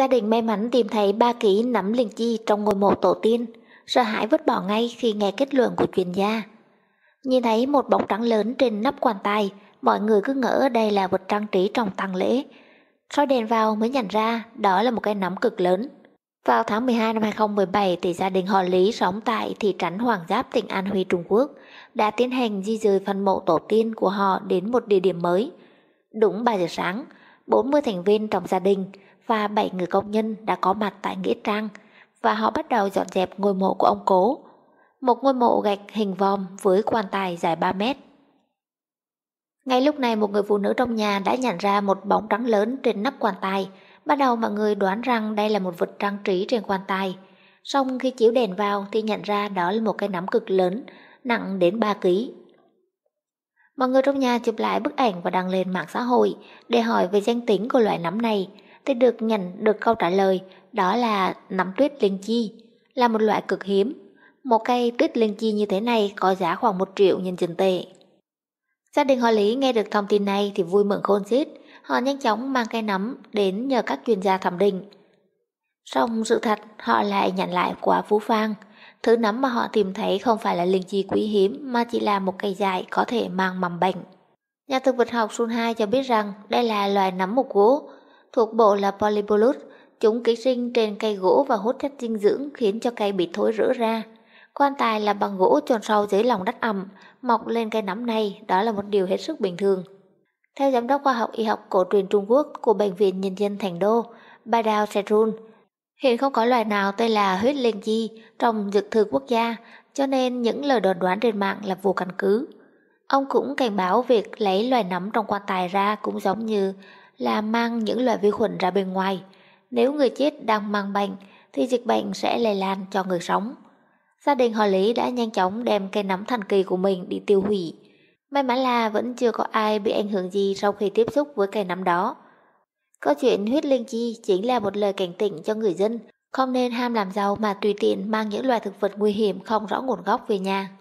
Gia đình may mắn tìm thấy ba ký nắm linh chi trong ngôi mộ tổ tiên, sợ hãi vứt bỏ ngay khi nghe kết luận của chuyên gia. Nhìn thấy một bóng trắng lớn trên nắp quan tài, mọi người cứ ngỡ đây là vật trang trí trong tang lễ. Soi đèn vào mới nhận ra đó là một cái nắm cực lớn. Vào tháng 12 năm 2017 thì gia đình họ Lý sống tại thị trấn Hoàng Giáp tỉnh An Huy Trung Quốc đã tiến hành di rời phần mộ tổ tiên của họ đến một địa điểm mới. Đúng 3 giờ sáng, 40 thành viên trong gia đình – và bảy người công nhân đã có mặt tại Nghĩa Trang và họ bắt đầu dọn dẹp ngôi mộ của ông Cố. Một ngôi mộ gạch hình vòm với quan tài dài 3 mét. Ngay lúc này một người phụ nữ trong nhà đã nhận ra một bóng trắng lớn trên nắp quan tài. Bắt đầu mọi người đoán rằng đây là một vật trang trí trên quan tài. Xong khi chiếu đèn vào thì nhận ra đó là một cái nắm cực lớn, nặng đến 3 kg. Mọi người trong nhà chụp lại bức ảnh và đăng lên mạng xã hội để hỏi về danh tính của loại nắm này thì được nhận được câu trả lời đó là nấm tuyết liên chi, là một loại cực hiếm. Một cây tuyết liên chi như thế này có giá khoảng một triệu nhân dân tệ. Gia đình họ Lý nghe được thông tin này thì vui mừng khôn xiết, họ nhanh chóng mang cây nấm đến nhờ các chuyên gia thẩm định. Song sự thật họ lại nhận lại quả phú phang, thứ nấm mà họ tìm thấy không phải là liên chi quý hiếm mà chỉ là một cây dại có thể mang mầm bệnh. Nhà thực vật học Sun Hai cho biết rằng đây là loài nấm một gỗ, thuộc bộ là Polybolus, chúng ký sinh trên cây gỗ và hút chất dinh dưỡng khiến cho cây bị thối rữa ra. Quan tài là bằng gỗ tròn sâu dưới lòng đất ẩm, mọc lên cây nấm này, đó là một điều hết sức bình thường. Theo giám đốc khoa học y học cổ truyền Trung Quốc của Bệnh viện Nhân dân Thành Đô, bà Đào Serun, hiện không có loài nào tên là huyết liên chi trong dược thư quốc gia, cho nên những lời đồn đoán trên mạng là vô căn cứ. Ông cũng cảnh báo việc lấy loài nấm trong quan tài ra cũng giống như là mang những loại vi khuẩn ra bên ngoài. Nếu người chết đang mang bệnh thì dịch bệnh sẽ lây lan cho người sống. Gia đình họ Lý đã nhanh chóng đem cây nấm thần kỳ của mình đi tiêu hủy. May mắn là vẫn chưa có ai bị ảnh hưởng gì sau khi tiếp xúc với cây nấm đó. Câu chuyện huyết linh chi chính là một lời cảnh tỉnh cho người dân, không nên ham làm giàu mà tùy tiện mang những loại thực vật nguy hiểm không rõ nguồn gốc về nhà.